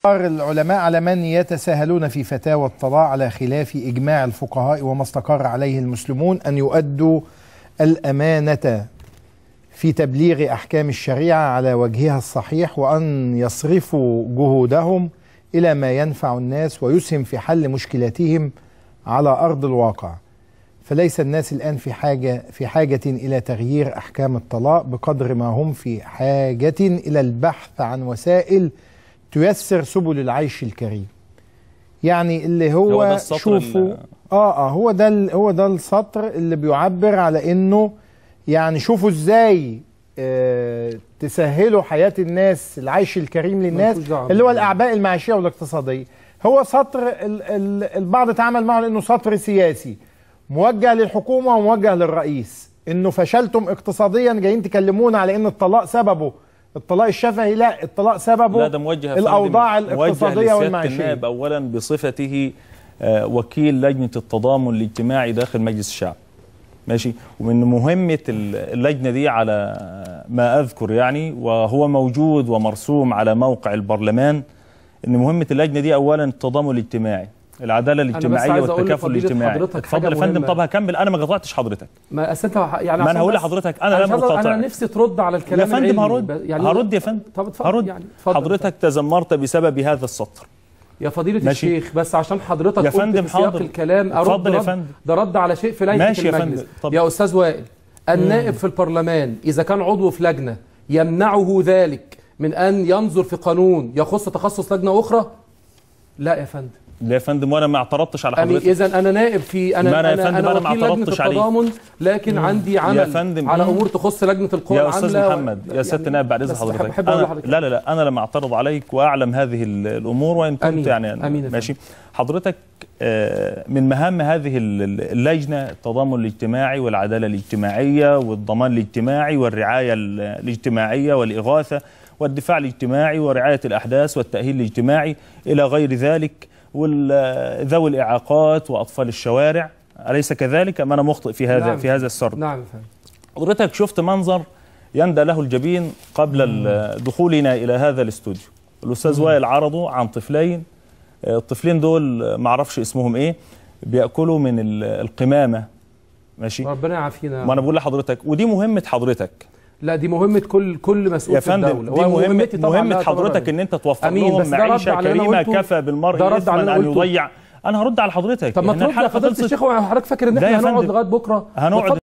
أثار العلماء على من يتساهلون في فتاوى الطلاق على خلاف إجماع الفقهاء وما استقر عليه المسلمون أن يؤدوا الأمانة في تبليغ أحكام الشريعة على وجهها الصحيح وأن يصرفوا جهودهم إلى ما ينفع الناس ويسهم في حل مشكلاتهم على أرض الواقع فليس الناس الآن في حاجة, في حاجة إلى تغيير أحكام الطلاق بقدر ما هم في حاجة إلى البحث عن وسائل تيسر سبل العيش الكريم يعني اللي هو, هو ده شوفوا اه اه هو ده هو ده السطر اللي بيعبر على انه يعني شوفوا ازاي آه تسهلوا حياه الناس العيش الكريم للناس اللي هو الاعباء المعيشيه والاقتصاديه هو سطر ال ال البعض تعامل معه لانه سطر سياسي موجه للحكومه وموجه للرئيس انه فشلتم اقتصاديا جايين تكلمونا على ان الطلاق سببه الطلاق الشفهي لا الطلاق سببه لا ده موجه الاوضاع الاقتصاديه والمعيشيه النائب اولا بصفته آه، وكيل لجنه التضامن الاجتماعي داخل مجلس الشعب ماشي ومن مهمه اللجنه دي على ما اذكر يعني وهو موجود ومرسوم على موقع البرلمان ان مهمه اللجنه دي اولا التضامن الاجتماعي العداله الاجتماعيه والتكافل الاجتماعي اتفضل يا فندم طب هكمل انا ما قطعتش حضرتك ما انت يعني ما انا هقول لحضرتك انا لم اقاطعك انا نفسي ترد على الكلام يا فندم هرد يعني هرد يا فندم طب اتفضل هرد يعني حضرتك تذمرت بسبب هذا السطر يا فضيلة ماشي. الشيخ بس عشان حضرتك يا فندم في سياق الكلام ارد يا فندم ده رد على شيء في لجنة ماشي المجلس يا, فندم. يا استاذ وائل النائب في البرلمان اذا كان عضو في لجنة يمنعه ذلك من ان ينظر في قانون يخص تخصص لجنة اخرى لا يا فندم لا يا فندم وانا ما اعترضتش على يعني حضرتك يعني اذا انا نائب في انا ما أنا, يا فندم انا, ما اعترضتش عليه لكن مم. عندي عمل يا فندم على امور تخص لجنه القوى يا استاذ محمد يا يعني ست سياده النائب بعد اذن حضرتك, أنا لا لا لا انا لم اعترض عليك واعلم هذه الامور وان كنت أمين يعني أمين ماشي حضرتك آه، من مهام هذه اللجنه التضامن الاجتماعي والعداله الاجتماعيه والضمان الاجتماعي والرعايه الاجتماعيه والاغاثه والدفاع الاجتماعي ورعايه الاحداث والتاهيل الاجتماعي الى غير ذلك وذوي الإعاقات وأطفال الشوارع أليس كذلك أم أنا مخطئ في هذا نعم. في هذا السرد نعم, نعم. حضرتك شفت منظر يندى له الجبين قبل دخولنا إلى هذا الاستوديو الأستاذ وائل عرضه عن طفلين آه، الطفلين دول معرفش اسمهم إيه بيأكلوا من القمامة ماشي ربنا يعافينا ما أنا بقول لحضرتك ودي مهمة حضرتك لا دي مهمه كل كل مسؤول يا فندم في الدوله دي مهمه مهمه حضرتك ان انت توفر لهم معيشه كريمه كفى بالمرء اثما ان يضيع انا هرد على حضرتك طب ما ترد على حضرتك الشيخ وحضرتك فاكر ان احنا هنقعد لغايه بكره هنقعد